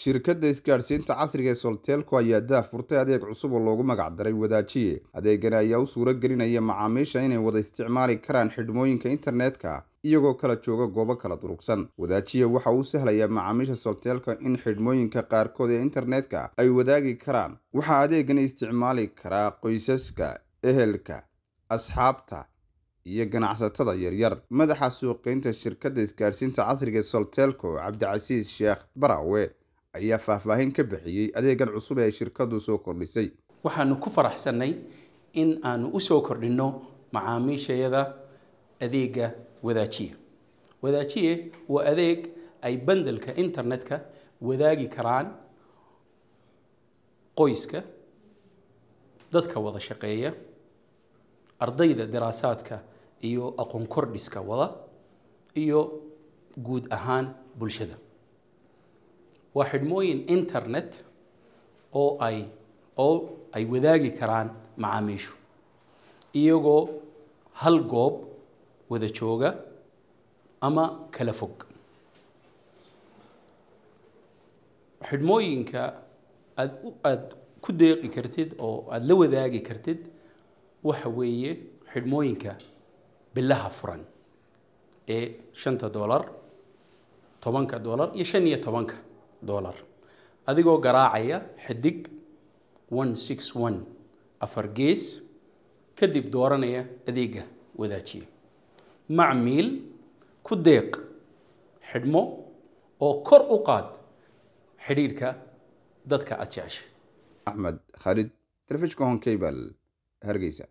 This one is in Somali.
shirkadda isgaadhsiinta casriga ee solteelko ayaa daa furtay adeeg cusub oo loogu magac daray wadaajiye adeegana ayaa u suura gelinaya macaamiisha inay wada isticmaali karaan xidhmooyinka internetka iyagoo kala jooga goobo kala durugsan wadaajiye waxa uu sahlayaa macaamiisha soltelka in xidhmooyinka qaarkood ee internetka ay wadaagi karaan waxaa adeegani isticmaali karaa qoysaska ehelka asxaabta iyo ganacsatada yaryar madaxa suuqeynta shirkadda isgaadhsiinta casriga soltelco cabdicasiis sheekh baraawe ayaa faahfaahin ka bixiyey adeegan cusub ee shirkadu soo kordhisay waxaanu ku faraxsannay in aanu usoo kordhinno macaamiishayada adeega wadaajiye wadaajiye waa adeeg ay bandelka internetka wadaagi karaan qoyska dadka wada shaqeeya ardayda daraasaadka iyo aqoon kordhiska wada iyo guud ahaan bulshada waa xidhmooyin internet oo ay oo ay wadaagi karaan macaamiishu iyagoo hal goob wada jooga ama kala fog xidhmooyinka aad aada ku deeqi kartid oo aada la wadaagi kartid waxa weeye xidhmooyinka bilaha furan ee shanta dollar tobanka dollar iyo shan iyo tobanka dolar adigoo garaacaya xidig one six one afar gees kadib dooranaya adeega wadaajiya macmiil ku deeq xidhmo oo kor u qaad xidhiidhka dadka aad jecesha axmed khaalid telefishka honkabal hargeysa